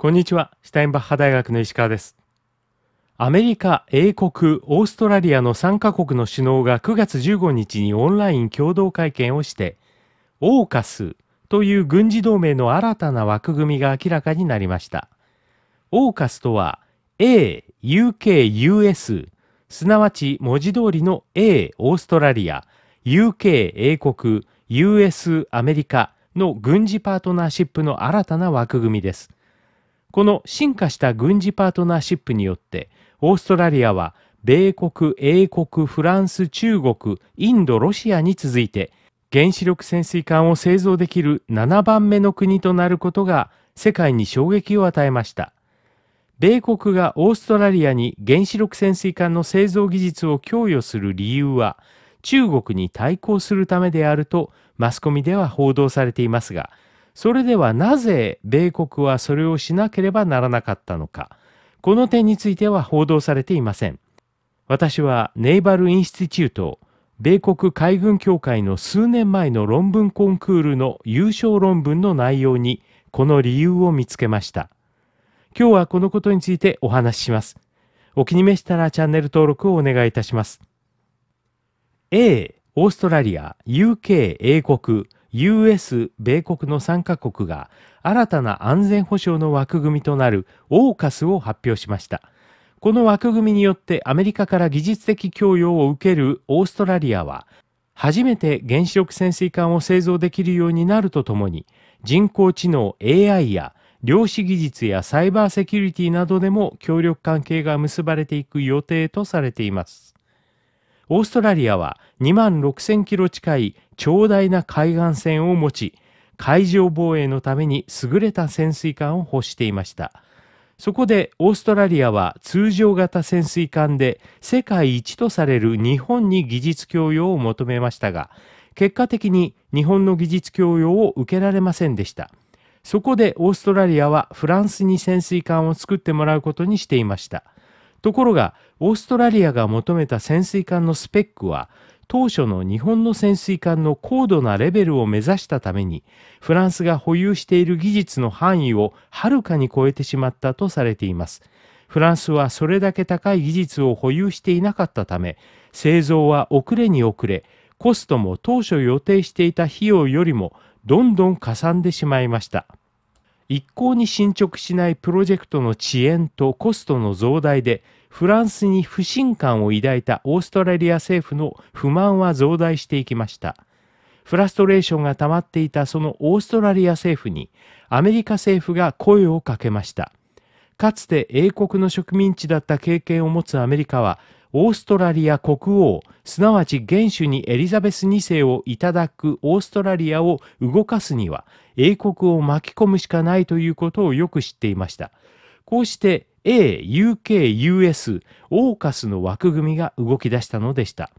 こんにちは、シュタインバッハ大学の石川です。アメリカ、英国、オーストラリアの3カ国の首脳が9月15日にオンライン共同会見をして、オーカスという軍事同盟の新たな枠組みが明らかになりました。オーカスとは A、UK、US、すなわち文字通りの A、オーストラリア、UK、英国、US、アメリカの軍事パートナーシップの新たな枠組みです。この進化した軍事パートナーシップによって、オーストラリアは米国、英国、フランス、中国、インド、ロシアに続いて、原子力潜水艦を製造できる7番目の国となることが世界に衝撃を与えました。米国がオーストラリアに原子力潜水艦の製造技術を供与する理由は、中国に対抗するためであるとマスコミでは報道されていますが、それではなぜ米国はそれをしなければならなかったのか。この点については報道されていません。私はネイバル・インスティチュート、米国海軍協会の数年前の論文コンクールの優勝論文の内容にこの理由を見つけました。今日はこのことについてお話しします。お気に召したらチャンネル登録をお願いいたします。A、オーストラリア、UK、英国、US、米国の3カ国が新たな安全保障の枠組みとなる AUKUS を発表しました。この枠組みによってアメリカから技術的供与を受けるオーストラリアは、初めて原子力潜水艦を製造できるようになるとともに、人工知能 AI や量子技術やサイバーセキュリティなどでも協力関係が結ばれていく予定とされています。オーストラリアは2万6000キロ近い長大な海岸線を持ち、海上防衛のために優れた潜水艦を欲していました。そこでオーストラリアは通常型潜水艦で世界一とされる日本に技術供与を求めましたが、結果的に日本の技術供与を受けられませんでした。そこでオーストラリアはフランスに潜水艦を作ってもらうことにしていました。ところが、オーストラリアが求めた潜水艦のスペックは、当初の日本の潜水艦の高度なレベルを目指したために、フランスが保有している技術の範囲をはるかに超えてしまったとされています。フランスはそれだけ高い技術を保有していなかったため、製造は遅れに遅れ、コストも当初予定していた費用よりもどんどんかさんでしまいました。一向に進捗しないプロジェクトの遅延とコストの増大でフランスに不信感を抱いたオーストラリア政府の不満は増大していきましたフラストレーションが溜まっていたそのオーストラリア政府にアメリカ政府が声をかけましたかつて英国の植民地だった経験を持つアメリカはオーストラリア国王、すなわち元首にエリザベス2世をいただくオーストラリアを動かすには、英国を巻き込むしかないということをよく知っていました。こうして A、UK、US、オーカスの枠組みが動き出したのでした。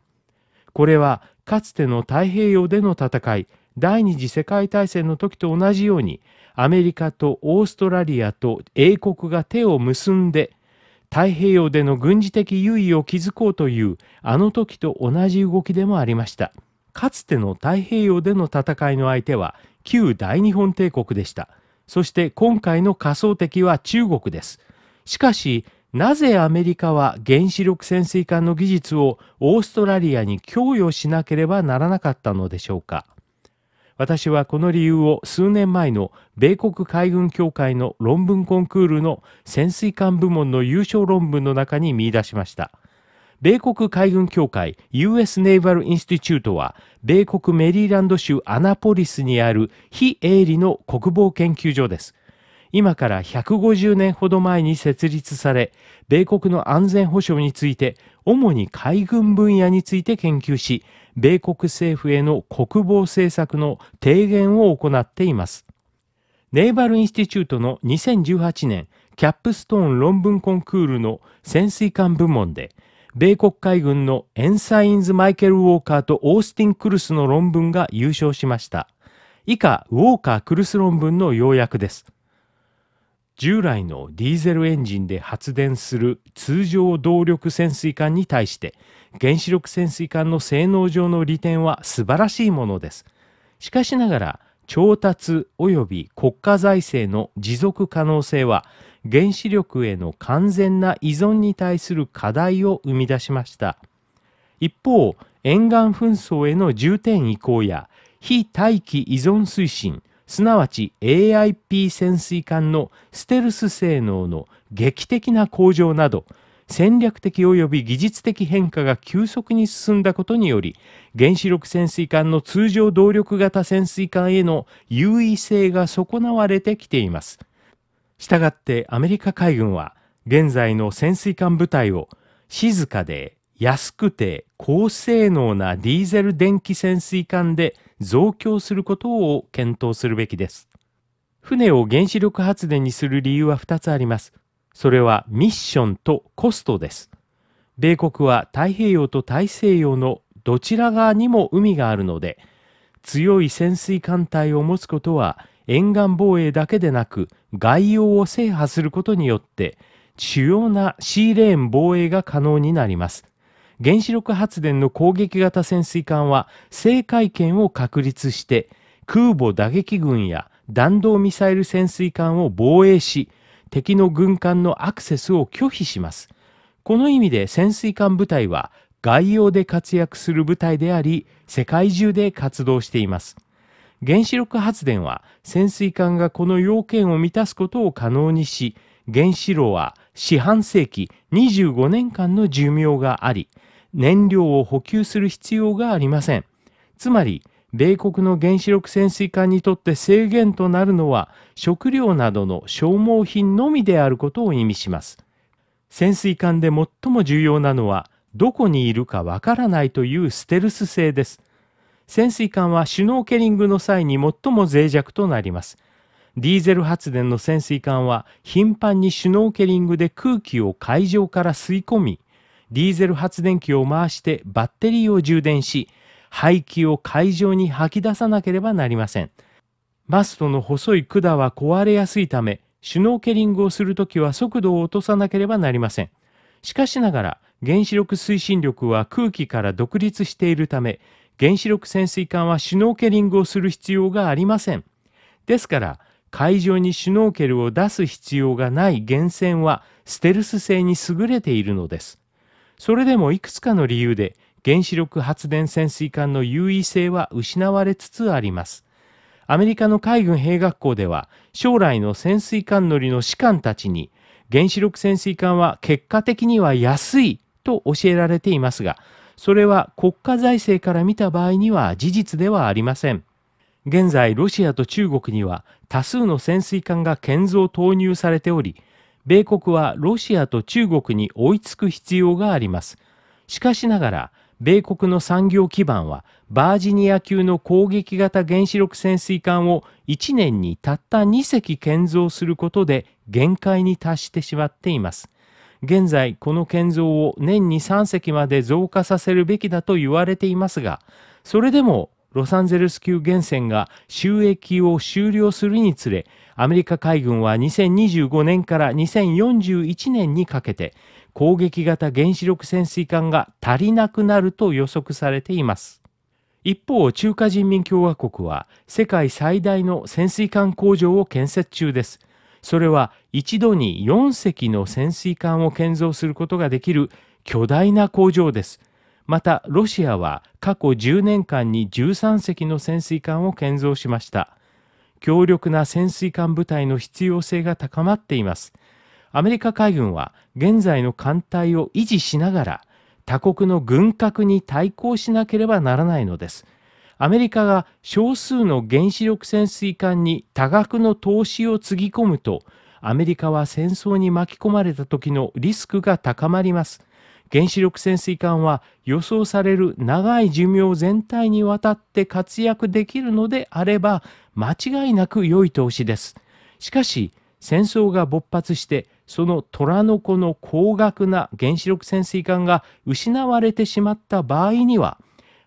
これは、かつての太平洋での戦い、第二次世界大戦の時と同じように、アメリカとオーストラリアと英国が手を結んで太平洋での軍事的優位を築こうというあの時と同じ動きでもありましたかつての太平洋での戦いの相手は旧大日本帝国でしたそして今回の仮想敵は中国ですしかしなぜアメリカは原子力潜水艦の技術をオーストラリアに供与しなければならなかったのでしょうか私はこの理由を数年前の米国海軍協会の論文コンクールの潜水艦部門の優勝論文の中に見出しました。米国海軍協会 US Naval Institute は米国メリーランド州アナポリスにある非営利の国防研究所です。今から150年ほど前に設立され、米国の安全保障について、主に海軍分野について研究し、米国政府への国防政策の提言を行っています。ネイバルインスティチュートの2018年キャップストーン論文コンクールの潜水艦部門で米国海軍のエンサインズ・マイケル・ウォーカーとオースティン・クルスの論文が優勝しました。以下、ウォーカー・クルス論文の要約です。従来のディーゼルエンジンで発電する通常動力潜水艦に対して原子力潜水艦の性能上の利点は素晴らしいものです。しかしながら調達及び国家財政の持続可能性は原子力への完全な依存に対する課題を生み出しました。一方、沿岸紛争への重点移行や非大気依存推進、すなわち AIP 潜水艦のステルス性能の劇的な向上など戦略的及び技術的変化が急速に進んだことにより原子力潜水艦の通常動力型潜水艦への優位性が損なわれてきていますしたがってアメリカ海軍は現在の潜水艦部隊を静かで安くて高性能なディーゼル電気潜水艦で増強することを検討するべきです。船を原子力発電にする理由は2つあります。それはミッションとコストです。米国は太平洋と大西洋のどちら側にも海があるので、強い潜水艦隊を持つことは沿岸防衛だけでなく外洋を制覇することによって主要なシーレーン防衛が可能になります。原子力発電の攻撃型潜水艦は制海権を確立して空母打撃群や弾道ミサイル潜水艦を防衛し敵の軍艦のアクセスを拒否しますこの意味で潜水艦部隊は外洋で活躍する部隊であり世界中で活動しています原子力発電は潜水艦がこの要件を満たすことを可能にし原子炉は四半世紀25年間の寿命があり燃料を補給する必要がありません。つまり、米国の原子力潜水艦にとって制限となるのは食料などの消耗品のみであることを意味します。潜水艦で最も重要なのはどこにいるかわからないというステルス性です。潜水艦はシュノーケリングの際に最も脆弱となります。ディーゼル発電の潜水艦は頻繁にシュノーケリングで空気を海上から吸い込みディーゼル発電機を回してバッテリーを充電し、排気を海上に吐き出さなければなりません。マストの細い管は壊れやすいため、シュノーケリングをするときは速度を落とさなければなりません。しかしながら、原子力推進力は空気から独立しているため、原子力潜水艦はシュノーケリングをする必要がありません。ですから、海上にシュノーケルを出す必要がない源泉はステルス性に優れているのです。それでもいくつかの理由で原子力発電潜水艦の優位性は失われつつあります。アメリカの海軍兵学校では将来の潜水艦乗りの士官たちに原子力潜水艦は結果的には安いと教えられていますがそれは国家財政から見た場合には事実ではありません。現在ロシアと中国には多数の潜水艦が建造投入されており米国はロシアと中国に追いつく必要があります。しかしながら、米国の産業基盤はバージニア級の攻撃型原子力潜水艦を1年にたった2隻建造することで限界に達してしまっています。現在この建造を年に3隻まで増加させるべきだと言われていますがそれでもロサンゼルス級原船が収益を終了するにつれ、アメリカ海軍は2025年から2041年にかけて、攻撃型原子力潜水艦が足りなくなると予測されています。一方、中華人民共和国は世界最大の潜水艦工場を建設中です。それは一度に4隻の潜水艦を建造することができる巨大な工場です。またロシアは過去10年間に13隻の潜水艦を建造しました強力な潜水艦部隊の必要性が高まっていますアメリカ海軍は現在の艦隊を維持しながら他国の軍拡に対抗しなければならないのですアメリカが少数の原子力潜水艦に多額の投資をつぎ込むとアメリカは戦争に巻き込まれた時のリスクが高まります原子力潜水艦は予想される長い寿命全体にわたって活躍できるのであれば間違いなく良い投資です。しかし戦争が勃発してその虎の子の高額な原子力潜水艦が失われてしまった場合には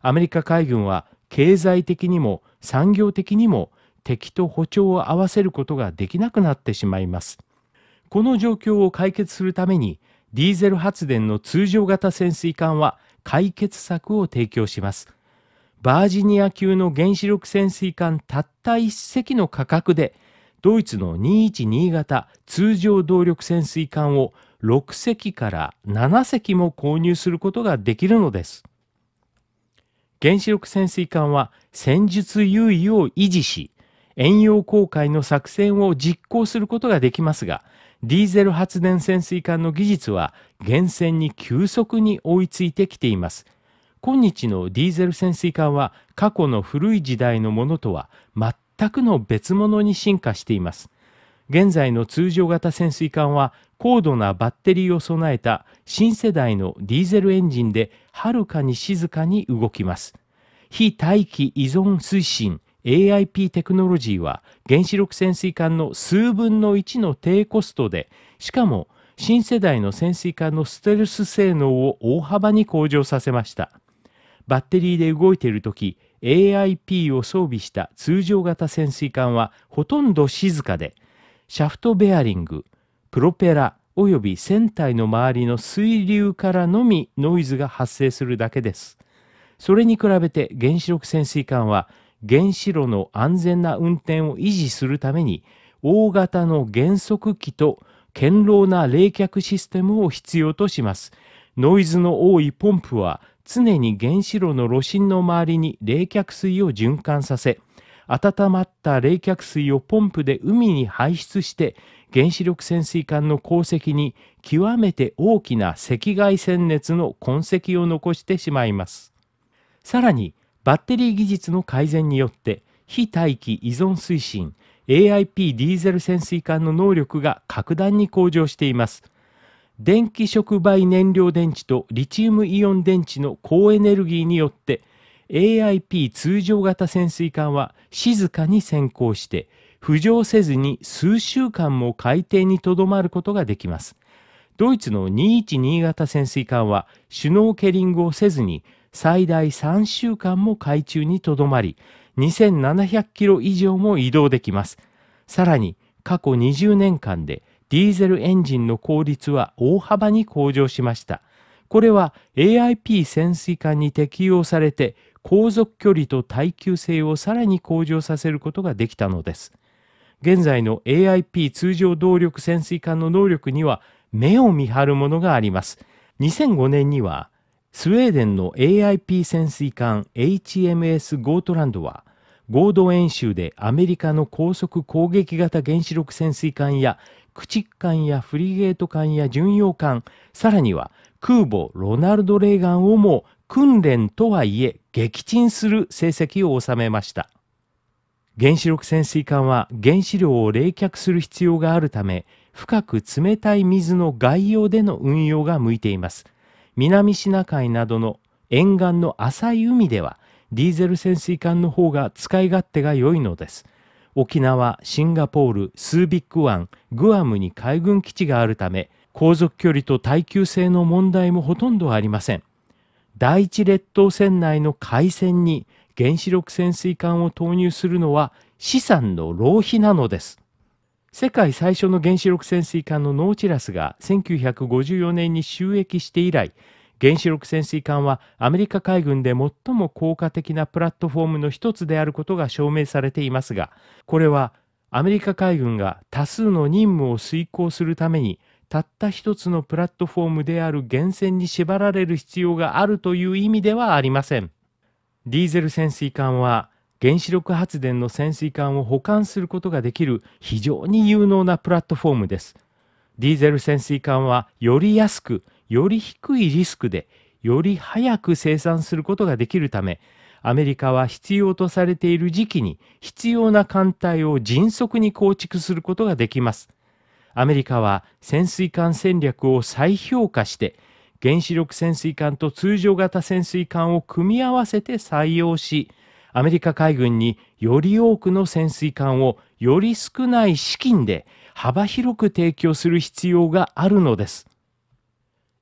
アメリカ海軍は経済的にも産業的にも敵と歩調を合わせることができなくなってしまいます。この状況を解決するためにディーゼル発電の通常型潜水艦は解決策を提供します。バージニア級の原子力潜水艦たった1隻の価格で、ドイツの212型通常動力潜水艦を6隻から7隻も購入することができるのです。原子力潜水艦は戦術優位を維持し、遠洋航海の作戦を実行することができますが、ディーゼル発電潜水艦の技術は源泉に急速に追いついてきています。今日のディーゼル潜水艦は過去の古い時代のものとは全くの別物に進化しています。現在の通常型潜水艦は高度なバッテリーを備えた新世代のディーゼルエンジンではるかに静かに動きます。非大気依存推進 AIP テクノロジーは原子力潜水艦の数分の1の低コストでしかも新世代の潜水艦のステルス性能を大幅に向上させましたバッテリーで動いている時 AIP を装備した通常型潜水艦はほとんど静かでシャフトベアリングプロペラおよび船体の周りの水流からのみノイズが発生するだけですそれに比べて原子力潜水艦は原子炉の安全な運転を維持するために、大型の減速機と堅牢な冷却システムを必要とします。ノイズの多いポンプは常に原子炉の炉心の周りに冷却水を循環させ、温まった冷却水をポンプで海に排出して原子力潜水艦の鉱石に極めて大きな赤外線熱の痕跡を残してしまいます。さらにバッテリー技術の改善によって非大気依存推進 AIP ディーゼル潜水艦の能力が格段に向上しています電気触媒燃料電池とリチウムイオン電池の高エネルギーによって AIP 通常型潜水艦は静かに潜航して浮上せずに数週間も海底にとどまることができますドイツの212型潜水艦はシュノーケリングをせずに最大3週間も海中にとどまり、2700キロ以上も移動できます。さらに、過去20年間でディーゼルエンジンの効率は大幅に向上しました。これは AIP 潜水艦に適用されて、航続距離と耐久性をさらに向上させることができたのです。現在の AIP 通常動力潜水艦の能力には目を見張るものがあります。2005年にはスウェーデンの AIP 潜水艦 HMS ゴートランドは合同演習でアメリカの高速攻撃型原子力潜水艦や駆逐艦やフリゲート艦や巡洋艦さらには空母ロナルド・レーガンをも訓練とはいえ撃沈する成績を収めました原子力潜水艦は原子量を冷却する必要があるため深く冷たい水の外洋での運用が向いています南シナ海などの沿岸の浅い海ではディーゼル潜水艦の方が使い勝手が良いのです沖縄シンガポールスービック湾グアムに海軍基地があるため航続距離と耐久性の問題もほとんどありません第一列島船内の海戦に原子力潜水艦を投入するのは資産の浪費なのです世界最初の原子力潜水艦のノーチラスが1954年に就役して以来原子力潜水艦はアメリカ海軍で最も効果的なプラットフォームの一つであることが証明されていますがこれはアメリカ海軍が多数の任務を遂行するためにたった一つのプラットフォームである源泉に縛られる必要があるという意味ではありません。ディーゼル潜水艦は原子力発電の潜水艦を保管することができる非常に有能なプラットフォームです。ディーゼル潜水艦はより安く、より低いリスクで、より早く生産することができるため、アメリカは必要とされている時期に必要な艦隊を迅速に構築することができます。アメリカは潜水艦戦略を再評価して、原子力潜水艦と通常型潜水艦を組み合わせて採用し、アメリカ海軍により多くの潜水艦をより少ない資金で幅広く提供する必要があるのです。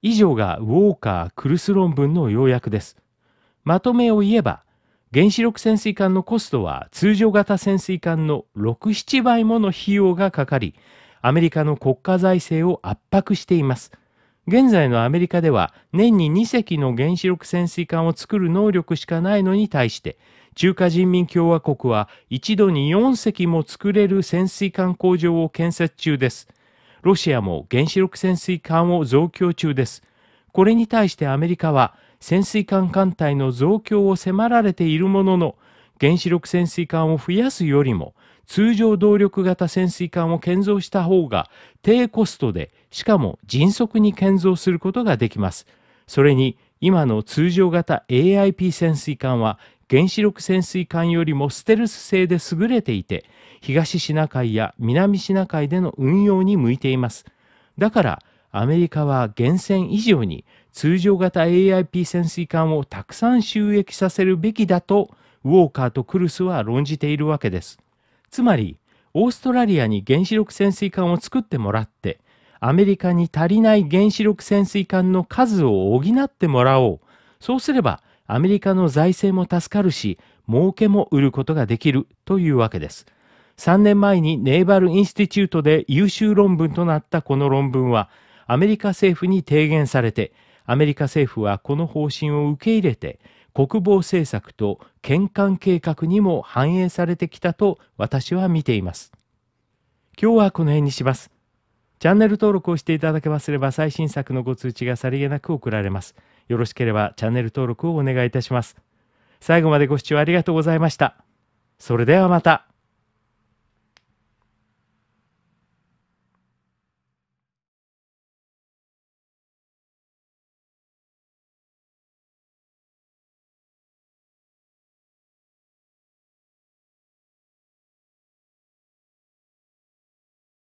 以上がウォーカー・クルス論文の要約です。まとめを言えば、原子力潜水艦のコストは通常型潜水艦の6、7倍もの費用がかかり、アメリカの国家財政を圧迫しています。現在のアメリカでは年に2隻の原子力潜水艦を作る能力しかないのに対して中華人民共和国は一度に4隻も作れる潜水艦工場を建設中です。ロシアも原子力潜水艦を増強中です。これに対してアメリカは潜水艦艦隊の増強を迫られているものの原子力潜水艦を増やすよりも通常動力型潜水艦を建造した方が低コストでしかも迅速に建造することができます。それに今の通常型 AIP 潜水艦は原子力潜水艦よりもステルス性で優れていて東シナ海や南シナ海での運用に向いています。だからアメリカは原潜以上に通常型 AIP 潜水艦をたくさん収益させるべきだとウォーカーとクルスは論じているわけです。つまりオーストラリアに原子力潜水艦を作ってもらってアメリカに足りない原子力潜水艦の数を補ってもらおう。そうすれば、アメリカの財政も助かるし、儲けも売ることができるというわけです。3年前にネイバルインスティチュートで優秀論文となったこの論文は、アメリカ政府に提言されて、アメリカ政府はこの方針を受け入れて、国防政策と転換計画にも反映されてきたと私は見ています。今日はこの辺にします。チャンネル登録をしていただけますれば最新作のご通知がさりげなく送られます。よろしければチャンネル登録をお願いいたします。最後までご視聴ありがとうございました。それではまた。